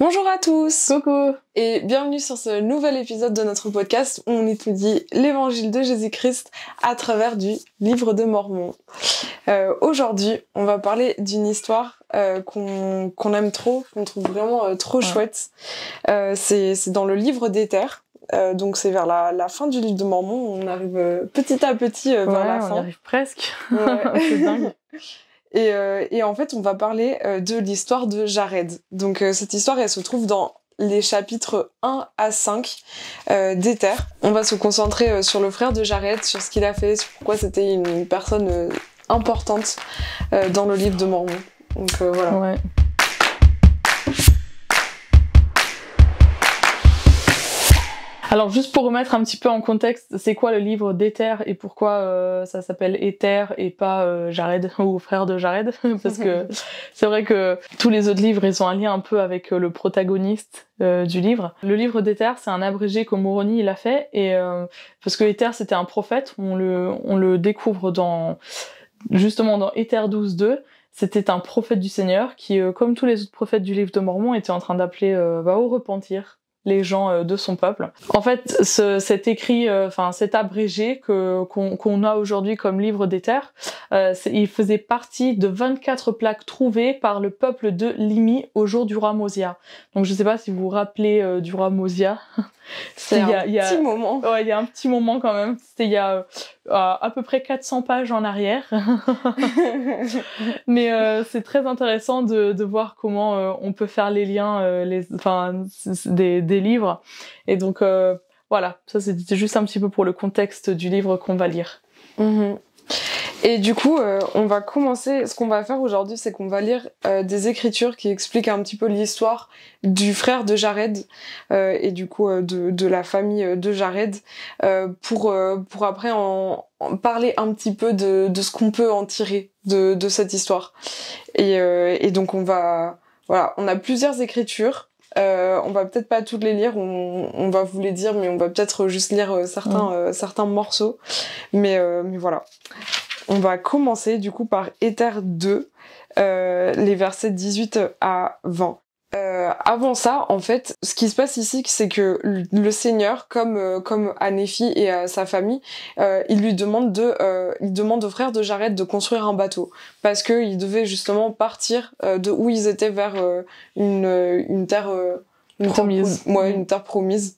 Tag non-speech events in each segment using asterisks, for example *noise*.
Bonjour à tous Coucou Et bienvenue sur ce nouvel épisode de notre podcast où on étudie l'évangile de Jésus-Christ à travers du livre de Mormon. Euh, aujourd'hui, on va parler d'une histoire euh, qu'on aime trop, qu'on trouve vraiment euh, trop chouette. C'est dans le livre des terres. donc c'est vers la, fin du livre de Mormon, on arrive petit à petit vers la fin. On arrive presque. *laughs* C'est dingue. *laughs* Euh, et, en fait, on va parler euh, de l'histoire de Jared. Donc, euh, cette histoire, elle se trouve dans les chapitres 1 à 5 des Terres. On va se concentrer sur le frère de Jared, sur ce qu'il a fait, sur pourquoi c'était une personne importante dans le livre de Mormon. Donc voilà. Alors juste pour remettre un petit peu en contexte, c'est quoi le livre d'Ether et pourquoi euh, ça s'appelle Ether et pas euh, Jared *laughs* ou frère de Jared *laughs* Parce que *laughs* c'est vrai que tous les autres livres, ils ont un lien un peu avec euh, le protagoniste du livre. Le livre d'Ether, c'est un abrégé que Moroni il a fait et parce que Ether c'était un prophète, on le on le découvre dans justement dans Ether 12.2 c'était un prophète du Seigneur qui, comme tous les autres prophètes du livre de Mormon, était en train d'appeler euh, au repentir les gens euh, de son peuple. En fait, cet écrit, euh, enfin cet abrégé que qu'on a aujourd'hui comme livre des terres, euh, il faisait partie de 24 plaques trouvées par le peuple de Limi au jour du roi Mosia. Donc je ne sais pas si vous vous rappelez du roi Mosia. *laughs* C'est un petit moment. Ouais, il y a un petit moment quand même. C'était il y a à peu près 400 pages en arrière. *laughs* Mais c'est très intéressant de, de voir comment on peut faire les liens, les, enfin, des des livres. Et donc, euh, voilà, ça c'était juste un petit peu pour le contexte du livre qu'on va lire. Mhm. Et du coup, euh, on va commencer. Ce qu'on va faire aujourd'hui, c'est qu'on va lire euh, des écritures qui expliquent un petit peu l'histoire du frère de Jared et du coup de, la famille de Jared pour, pour après en, parler un petit peu de, ce qu'on peut en tirer de, cette histoire. Et, et, donc, on va. Voilà, on a plusieurs écritures. Euh, on va peut-être pas toutes les lire, on, va vous les dire, mais on va peut-être juste lire euh, certains, mm. euh, certains morceaux. Mais, mais voilà. On va commencer du coup par Éther 2, les versets 18 à 20. Euh, avant ça, en fait, ce qui se passe ici, c'est que le Seigneur, comme euh, comme à Néphi et à euh, sa famille, il lui demande de, il demande au frère de Jared de construire un bateau parce que il devait justement partir de où ils étaient vers une une terre une promise. Terre, une terre promise.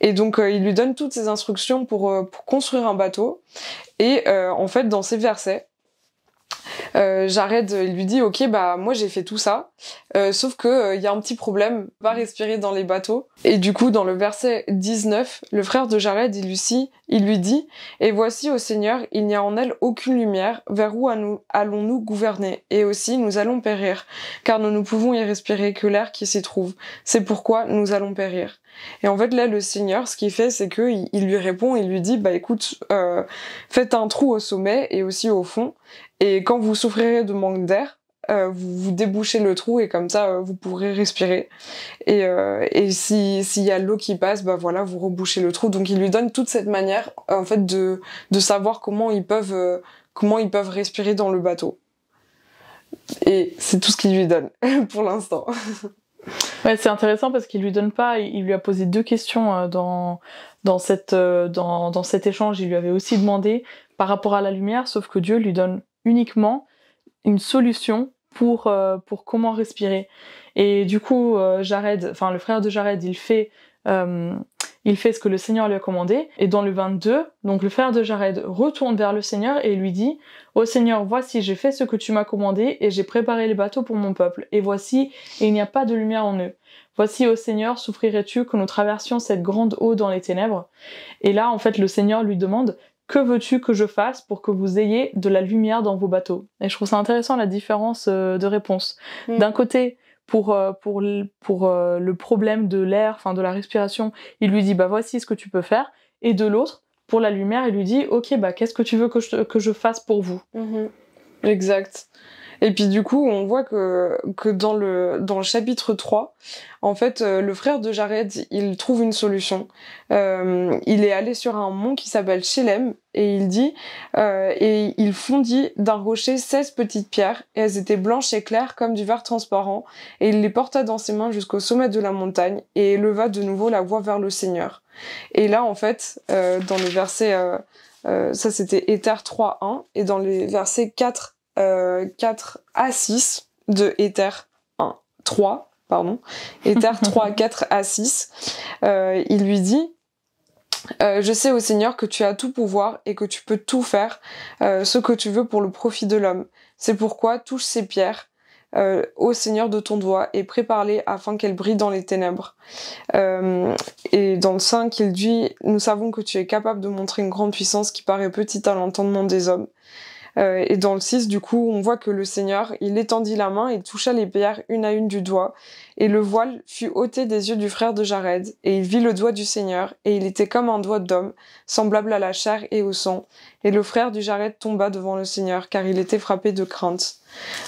Et donc il lui donne toutes ses instructions pour, pour construire un bateau. Et en fait, dans ces versets, euh, Jared lui dit ok bah moi j'ai fait tout ça, euh, sauf que il euh, y a un petit problème, pas respirer dans les bateaux. Et du coup dans le verset 19, le frère de Jared il il lui dit et voici au Seigneur il n'y a en elle aucune lumière, vers où allons-nous gouverner et aussi nous allons périr, car nous ne pouvons y respirer que l'air qui s'y trouve. C'est pourquoi nous allons périr. Et en fait, là, le Seigneur, ce qu'il fait, c'est qu'il il lui répond, il lui dit, bah écoute, faites un trou au sommet et aussi au fond, et quand vous souffrirez de manque d'air, euh, vous, débouchez le trou et comme ça euh, vous pourrez respirer. Et, euh, s'il y a l'eau qui passe, bah voilà, vous rebouchez le trou. Donc il lui donne toute cette manière en fait de, de savoir comment ils peuvent comment ils peuvent respirer dans le bateau. Et c'est tout ce qu'il lui donne *laughs* pour l'instant. Ouais, c'est intéressant parce qu'il lui donne pas, il lui a posé deux questions dans, dans, cette, dans, dans cet échange. Il lui avait aussi demandé par rapport à la lumière, sauf que Dieu lui donne uniquement une solution pour, euh, pour comment respirer. Et du coup, euh, Jared, enfin le frère de Jared, il fait, euh, il fait ce que le Seigneur lui a commandé. Et dans le 22, donc le frère de Jared retourne vers le Seigneur et lui dit Ô oh Seigneur, voici, j'ai fait ce que tu m'as commandé et j'ai préparé les bateaux pour mon peuple. Et voici, il n'y a pas de lumière en eux. Voici, ô oh Seigneur, souffrirais-tu que nous traversions cette grande eau dans les ténèbres Et là, en fait, le Seigneur lui demande que veux-tu que je fasse pour que vous ayez de la lumière dans vos bateaux Et je trouve ça intéressant la différence euh, de réponse. Mm. D'un côté, pour, euh, pour, pour euh, le problème de l'air, enfin de la respiration, il lui dit bah voici ce que tu peux faire. Et de l'autre, pour la lumière, il lui dit ok bah qu'est-ce que tu veux que je, que je fasse pour vous mm-hmm. Exact. Et puis du coup, on voit que, que dans, le, dans le chapitre 3, en fait, euh, le frère de Jared, il trouve une solution. Euh, il est allé sur un mont qui s'appelle Shelem et il dit, euh, et il fondit d'un rocher 16 petites pierres et elles étaient blanches et claires comme du verre transparent et il les porta dans ses mains jusqu'au sommet de la montagne et éleva de nouveau la voix vers le Seigneur. Et là, en fait, dans le verset, ça c'était Éther 3.1 et dans les versets 4 euh, 4 à 6 de Ether 1, 3, pardon, Ether 3, *laughs* 4 à 6. Euh, il lui dit euh, je sais, au Seigneur, que tu as tout pouvoir et que tu peux tout faire, euh, ce que tu veux pour le profit de l'homme. C'est pourquoi touche ces pierres, au Seigneur, de ton doigt et prépare-les afin qu'elles brillent dans les ténèbres. et dans le 5, il dit Nous savons que tu es capable de montrer une grande puissance qui paraît petite à l'entendement des hommes, euh, et dans le 6, du coup, on voit que le Seigneur, il étendit la main et toucha les pierres une à une du doigt. Et le voile fut ôté des yeux du frère de Jared, et il vit le doigt du Seigneur, et il était comme un doigt d'homme, semblable à la chair et au sang. Et le frère du Jared tomba devant le Seigneur, car il était frappé de crainte.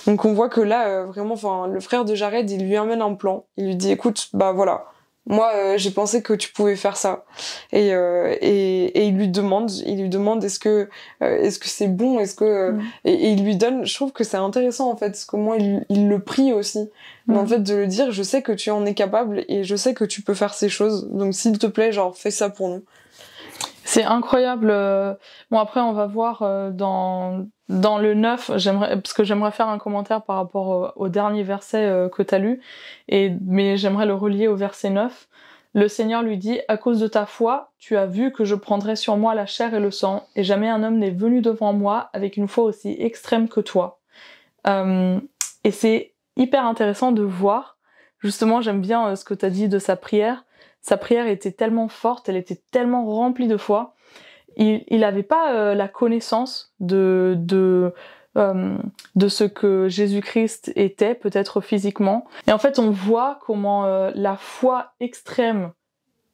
Donc on voit que là, euh, vraiment, le frère de Jared, il lui emmène un plan. Il lui dit, écoute, bah voilà, moi euh, j'ai pensé que tu pouvais faire ça et, euh, et, et, il lui demande il lui demande est-ce que euh, est-ce que c'est bon est-ce que mm. et, il lui donne je trouve que c'est intéressant en fait comment il, il le prie aussi en mm. fait de le dire je sais que tu en es capable et je sais que tu peux faire ces choses donc s'il te plaît genre fais ça pour nous c'est incroyable. Euh. Bon, après, on va voir euh, dans, dans le 9, j'aimerais, parce que j'aimerais faire un commentaire par rapport euh, au, dernier verset que tu as lu, et, mais j'aimerais le relier au verset 9. Le Seigneur lui dit À cause de ta foi, tu as vu que je prendrai sur moi la chair et le sang, et jamais un homme n'est venu devant moi avec une foi aussi extrême que toi. et c'est hyper intéressant de voir, justement, j'aime bien ce que tu as dit de sa prière, sa prière était tellement forte, elle était tellement remplie de foi. Il n'avait pas euh, la connaissance de, de, euh, de ce que Jésus-Christ était, peut-être physiquement. Et en fait, on voit comment euh, la foi extrême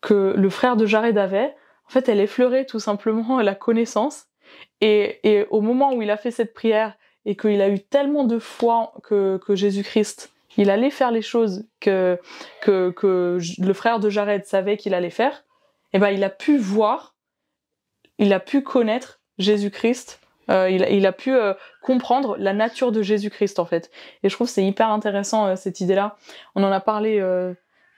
que le frère de Jared avait, en fait, elle effleurait tout simplement la connaissance. Et, et au moment où il a fait cette prière et qu'il a eu tellement de foi que, que Jésus-Christ il allait faire les choses que, que, le frère de Jared savait qu'il allait faire. Et eh ben, il a pu voir, il a pu connaître Jésus-Christ. Euh, il, a pu euh, comprendre la nature de Jésus-Christ en fait. Et je trouve c'est hyper intéressant euh, cette idée-là. On en a parlé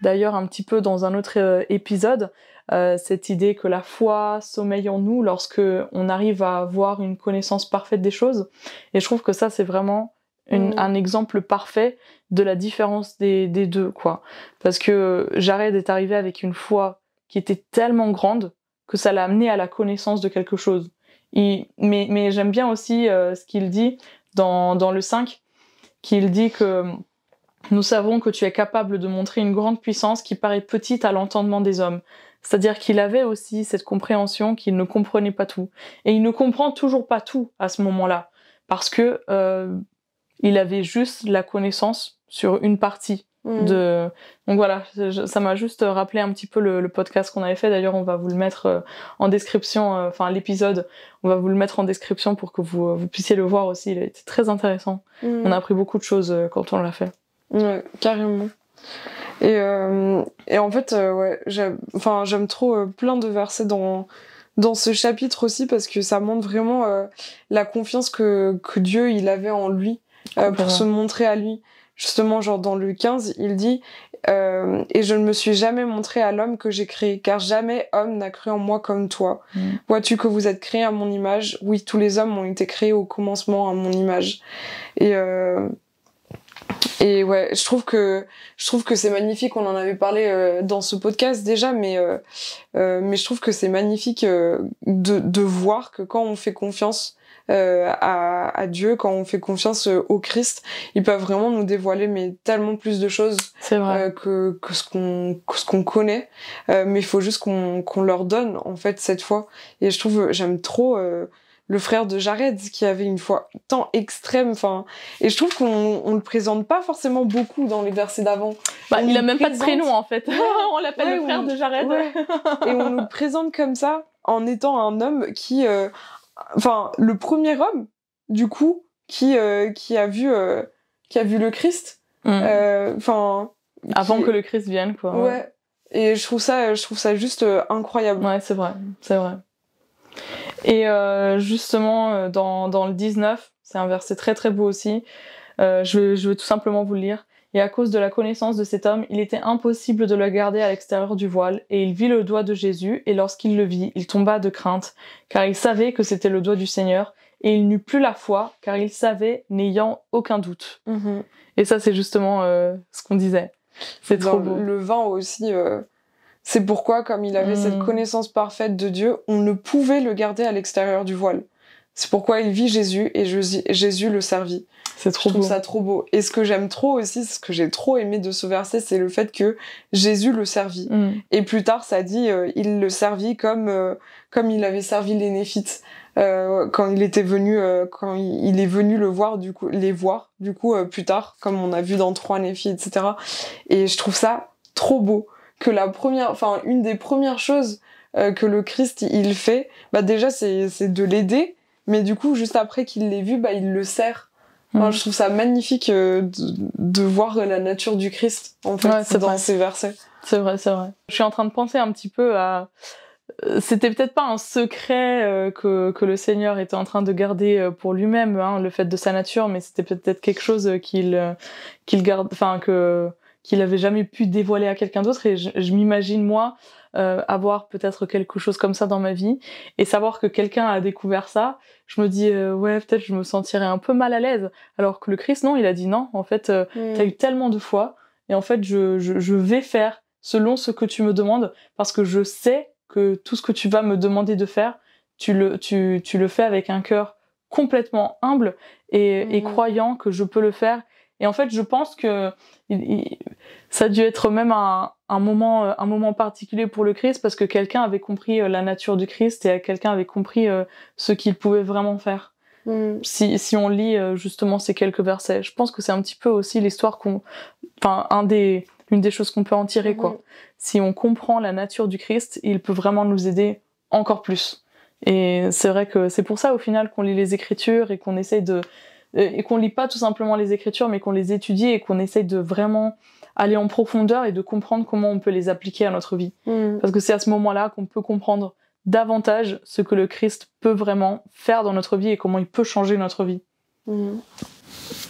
d'ailleurs un petit peu dans un autre épisode. cette idée que la foi sommeille en nous lorsque on arrive à avoir une connaissance parfaite des choses. Et je trouve que ça c'est vraiment Mm. un exemple parfait de la différence des, des deux, quoi. Parce que Jared est arrivé avec une foi qui était tellement grande que ça l'a amené à la connaissance de quelque chose. mais, mais j'aime bien aussi euh, ce qu'il dit dans, dans le 5, qu'il dit que nous savons que tu es capable de montrer une grande puissance qui paraît petite à l'entendement des hommes. C'est-à-dire qu'il avait aussi cette compréhension qu'il ne comprenait pas tout. Et il ne comprend toujours pas tout à ce moment-là. Parce que euh, il avait juste la connaissance sur une partie mm. de. Donc voilà, ça m'a juste rappelé un petit peu le, podcast qu'on avait fait. D'ailleurs, on va vous le mettre euh, en description, euh, enfin l'épisode, on va vous le mettre en description pour que vous, euh, puissiez le voir aussi. Il a été très intéressant. Mm. On a appris beaucoup de choses quand on l'a fait. Ouais, carrément. Et, et, en fait, ouais, j'aime trop plein de versets dans, dans ce chapitre aussi parce que ça montre vraiment la confiance que, que Dieu il avait en lui euh, oh pour se montrer à lui. Justement, genre dans le 15, il dit euh, Et je ne me suis jamais montré à l'homme que j'ai créé, car jamais homme n'a cru en moi comme toi. Mm. Vois-tu que vous êtes créé à mon image Oui, tous les hommes ont été créés au commencement à mon image. Et. Euh, et ouais, je trouve que je trouve que c'est magnifique. On en avait parlé euh, dans ce podcast déjà, mais mais je trouve que c'est magnifique de de voir que quand on fait confiance euh, à, Dieu, quand on fait confiance euh, au Christ, ils peuvent vraiment nous dévoiler mais tellement plus de choses euh, que, ce qu'on ce qu'on connaît. mais il faut juste qu'on qu'on leur donne en fait cette fois. Et je trouve j'aime trop le frère de Jared qui avait une foi tant extrême enfin et je trouve qu'on on le présente pas forcément beaucoup dans les versets d'avant bah, il a même pas de prénom en fait *laughs* on l'appelle le frère de Jared et on nous le présente comme ça en étant un homme qui enfin, le premier homme, du coup, qui, euh, qui, a, vu, euh, qui a vu le Christ. Mm. Euh, enfin. Avant que le Christ vienne, quoi. Ouais. Et je trouve ça, je trouve ça juste incroyable. Ouais, c'est vrai, c'est vrai. Et justement, dans, dans le 19, c'est un verset très très beau aussi. je, je vais tout simplement vous le lire et à cause de la connaissance de cet homme, il était impossible de le garder à l'extérieur du voile, et il vit le doigt de Jésus, et lorsqu'il le vit, il tomba de crainte, car il savait que c'était le doigt du Seigneur, et il n'eut plus la foi, car il savait, n'ayant aucun doute. Mhm. Et ça, c'est justement euh, ce qu'on disait. C'est trop beau. Le vin aussi. Euh, c'est pourquoi, comme il avait cette mm. connaissance parfaite de Dieu, on ne pouvait le garder à l'extérieur du voile. C'est pourquoi il vit Jésus et Jésus le servit. C'est trop je trouve ça trop beau. Et ce que j'aime trop aussi, ce que j'ai trop aimé de ce verset, c'est le fait que Jésus le servit. Mm. Et plus tard, ça dit, euh, il le servit comme euh, comme il avait servi les Néphites euh, quand il était venu, quand il est venu le voir du coup, les voir du coup plus tard, comme on a vu dans trois Néphites, etc. Et je trouve ça trop beau que la première, enfin une des premières choses que le Christ il fait, bah déjà c'est de l'aider mais du coup, juste après qu'il l'ait vu, bah, il le sert. Moi, mm. Je trouve ça magnifique euh, de, voir la nature du Christ, en fait, dans ces versets. C'est vrai, c'est vrai. Je suis en train de penser un petit peu à... Euh, c'était peut-être pas un secret euh, que, que, le Seigneur était en train de garder pour lui-même, hein, le fait de sa nature, mais c'était peut-être quelque chose qu'il qu'il garde, enfin que qu'il avait jamais pu dévoiler à quelqu'un d'autre. Et je, m'imagine moi euh, avoir peut-être quelque chose comme ça dans ma vie et savoir que quelqu'un a découvert ça. Je me dis euh, ouais peut-être je me sentirais un peu mal à l'aise. Alors que le Christ non, il a dit non. En fait, euh, mm. tu as eu tellement de foi et en fait je, je, vais faire selon ce que tu me demandes parce que je sais que tout ce que tu vas me demander de faire, tu le tu tu le fais avec un cœur complètement humble et, et, mm. croyant que je peux le faire et en fait, je pense que ça a dû être même un, moment, euh, un moment particulier pour le Christ parce que quelqu'un avait compris euh, la nature du Christ et quelqu'un avait compris euh, ce qu'il pouvait vraiment faire. Mm. Si, on lit justement ces quelques versets, je pense que c'est un petit peu aussi l'histoire qu'on, enfin, un des, une des choses qu'on peut en tirer, quoi. Mm. Si on comprend la nature du Christ, il peut vraiment nous aider encore plus. Et c'est vrai que c'est pour ça, au final, qu'on lit les Écritures et qu'on essaye de, euh, et qu'on lit pas tout simplement les Écritures, mais qu'on les étudie et qu'on essaye de vraiment aller en profondeur et de comprendre comment on peut les appliquer à notre vie. Mm. Parce que c'est à ce moment-là qu'on peut comprendre davantage ce que le Christ peut vraiment faire dans notre vie et comment il peut changer notre vie. Mm.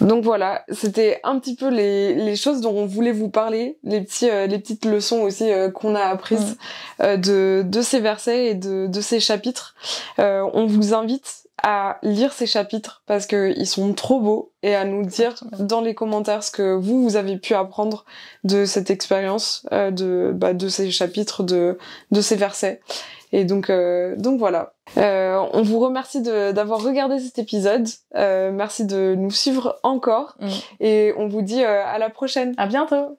Donc voilà, c'était un petit peu les, choses dont on voulait vous parler, les, petits, euh, les petites leçons aussi euh, qu'on a apprises mm. de, ces versets et de, de ces chapitres. on vous invite à lire ces chapitres parce qu'ils sont trop beaux et à nous dire dans les commentaires ce que vous, vous avez pu apprendre de cette expérience, euh, de, bah, de ces chapitres, de, de ces versets. Et donc, euh, donc voilà. Euh, on vous remercie d'avoir regardé cet épisode. merci de nous suivre encore. Mm. Et on vous dit à la prochaine. À bientôt.